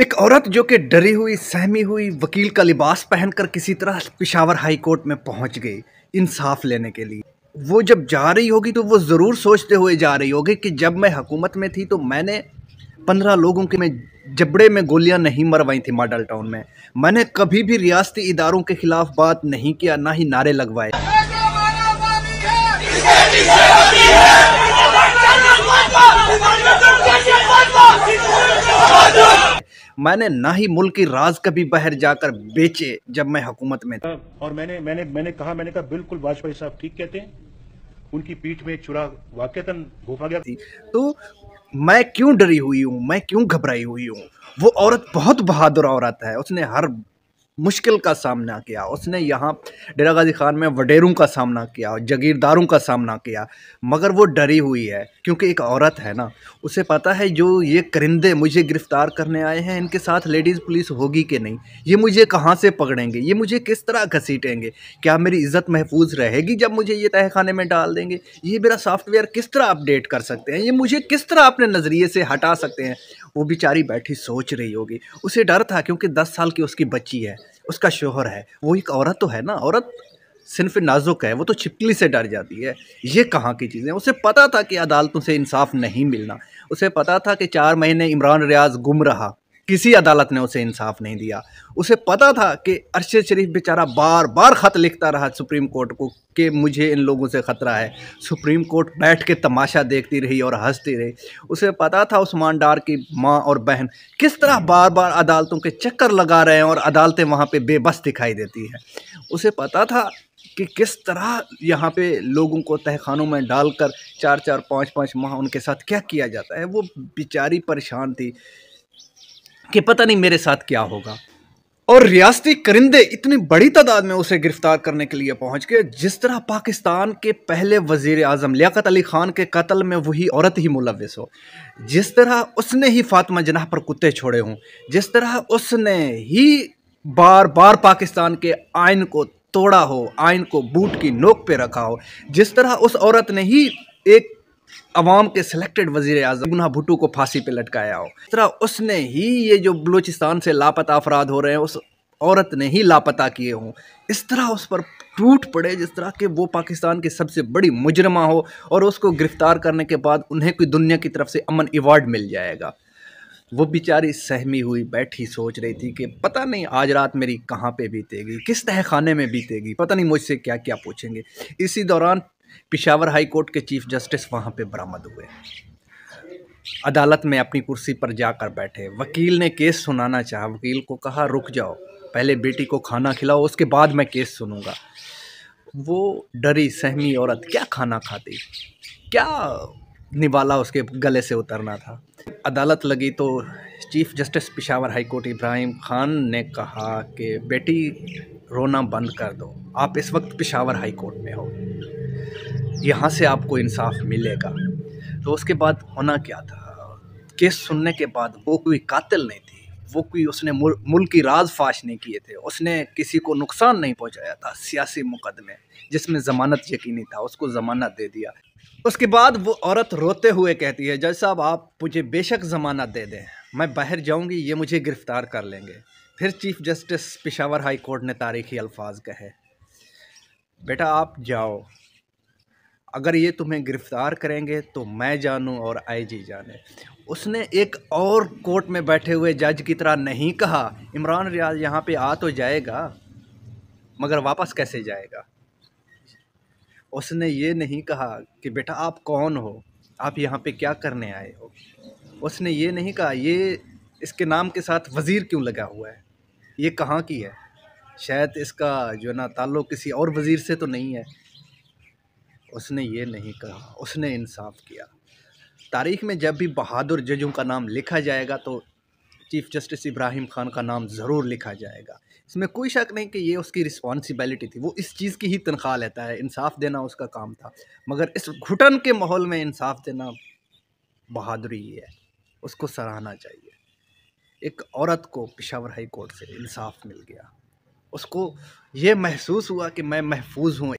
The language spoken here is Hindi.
एक औरत जो कि डरी हुई सहमी हुई वकील का लिबास पहनकर किसी तरह पिशावर हाई कोर्ट में पहुंच गई इंसाफ लेने के लिए वो जब जा रही होगी तो वो ज़रूर सोचते हुए जा रही होगी कि जब मैं हुकूमत में थी तो मैंने पंद्रह लोगों के में जबड़े में गोलियां नहीं मरवाई थी मॉडल टाउन में मैंने कभी भी रियासती इदारों के खिलाफ बात नहीं किया ना ही नारे लगवाए मैंने ना ही मुल्क की राज कभी बाहर जाकर बेचे जब मैं हुकूमत में था और मैंने मैंने मैंने कहा मैंने कहा बिल्कुल वाजपेयी साहब ठीक कहते हैं उनकी पीठ में चुरा वाक्यतन घोपा गया तो मैं क्यों डरी हुई हूँ मैं क्यों घबराई हुई हूँ वो औरत बहुत बहादुर औरत है उसने हर मुश्किल का सामना किया उसने यहाँ डेरा गाजी खान में वडेरों का सामना किया जागीरदारों का सामना किया मगर वो डरी हुई है क्योंकि एक औरत है ना उसे पता है जो ये करिंदे मुझे गिरफ़्तार करने आए हैं इनके साथ लेडीज़ पुलिस होगी कि नहीं ये मुझे कहाँ से पकड़ेंगे ये मुझे किस तरह घसीटेंगे क्या मेरी इज़्ज़त महफूज रहेगी जब मुझे ये तहखाने में डाल देंगे ये मेरा सॉफ्टवेयर किस तरह अपडेट कर सकते हैं ये मुझे किस तरह अपने नज़रिए से हटा सकते हैं वो बेचारी बैठी सोच रही होगी उसे डर था क्योंकि दस साल की उसकी बच्ची है उसका शोहर है वो एक औरत तो है ना औरत सिर्फ नाजुक है वो तो छिपकली से डर जाती है ये कहाँ की चीज़ें उसे पता था कि अदालतों से इंसाफ नहीं मिलना उसे पता था कि चार महीने इमरान रियाज गुम रहा किसी अदालत ने उसे इंसाफ नहीं दिया उसे पता था कि अरशद शरीफ बेचारा बार बार ख़त लिखता रहा सुप्रीम कोर्ट को कि मुझे इन लोगों से ख़तरा है सुप्रीम कोर्ट बैठ के तमाशा देखती रही और हंसती रही उसे पता था उस्मान डार की माँ और बहन किस तरह बार बार अदालतों के चक्कर लगा रहे हैं और अदालतें वहाँ पर बेबस दिखाई देती हैं उसे पता था कि किस तरह यहाँ पे लोगों को तहखानों में डालकर चार चार पाँच पाँच माह उनके साथ क्या किया जाता है वो बेचारी परेशान थी कि पता नहीं मेरे साथ क्या होगा और रियासती करिंदे इतनी बड़ी तादाद में उसे गिरफ्तार करने के लिए पहुंच गए जिस तरह पाकिस्तान के पहले वजीर आजम लियात अली खान के कत्ल में वही औरत ही मुलविस हो जिस तरह उसने ही फातिमा जनाह पर कुत्ते छोड़े हों जिस तरह उसने ही बार बार पाकिस्तान के आयन को तोड़ा हो आयन को बूट की नोक पर रखा हो जिस तरह उस औरत ने ही एक अवाम के सिलेक्टेड वजीर अजम गुना भुट्टो को फांसी पे लटकाया हो इस तरह उसने ही ये जो बलूचिस्तान से लापता अफराद हो रहे हैं उस औरत ने ही लापता किए हों इस तरह उस पर टूट पड़े जिस तरह के वो पाकिस्तान की सबसे बड़ी मुजरमा हो और उसको गिरफ्तार करने के बाद उन्हें कोई दुनिया की तरफ से अमन अवार्ड मिल जाएगा वो बेचारी सहमी हुई बैठी सोच रही थी कि पता नहीं आज रात मेरी कहाँ पे बीतेगी किस तहखाने में बीतेगी पता नहीं मुझसे क्या क्या पूछेंगे इसी दौरान पिशावर हाई कोर्ट के चीफ जस्टिस वहाँ पे बरामद हुए अदालत में अपनी कुर्सी पर जाकर बैठे वकील ने केस सुनाना चाहा वकील को कहा रुक जाओ पहले बेटी को खाना खिलाओ उसके बाद मैं केस सुनूंगा वो डरी सहमी औरत क्या खाना खाती क्या निवाला उसके गले से उतरना था अदालत लगी तो chief justice Peshawar high court Ibrahim Khan ने कहा कि बेटी रोना बंद कर दो आप इस वक्त पिशावर हाईकोर्ट में हो यहाँ से आपको इंसाफ मिलेगा तो उसके बाद होना क्या था केस सुनने के बाद वो कोई कातिल नहीं थी वो कोई उसने मुल्क की राज फाश नहीं किए थे उसने किसी को नुकसान नहीं पहुंचाया था सियासी मुकदमे जिसमें ज़मानत यकीनी था उसको ज़मानत दे दिया उसके बाद वो औरत रोते हुए कहती है जज साहब आप मुझे बेशक ज़मानत दे दें मैं बाहर जाऊंगी ये मुझे गिरफ़्तार कर लेंगे फिर chief justice Peshawar high court ने तारीखी अल्फाज कहे बेटा आप जाओ अगर ये तुम्हें गिरफ़्तार करेंगे तो मैं जानूं और आईजी जाने उसने एक और कोर्ट में बैठे हुए जज की तरह नहीं कहा इमरान रियाज यहाँ पे आ तो जाएगा मगर वापस कैसे जाएगा उसने ये नहीं कहा कि बेटा आप कौन हो आप यहाँ पे क्या करने आए हो उसने ये नहीं कहा ये इसके नाम के साथ वज़ीर क्यों लगा हुआ है ये कहाँ की है शायद इसका जो है ना ताल्लुक़ किसी और वज़ीर से तो नहीं है उसने ये नहीं कहा उसने इंसाफ किया तारीख में जब भी बहादुर जजों का नाम लिखा जाएगा तो चीफ़ जस्टिस इब्राहिम खान का नाम ज़रूर लिखा जाएगा इसमें कोई शक नहीं कि ये उसकी रिस्पॉन्सिबिलिटी थी वो इस चीज़ की ही तनख्वाह लेता है इंसाफ देना उसका काम था मगर इस घुटन के माहौल में इंसाफ देना बहादुरी ही है उसको सराहना चाहिए एक औरत को पिशावर हाई कोर्ट से इंसाफ मिल गया उसको ये महसूस हुआ कि मैं महफूज हूँ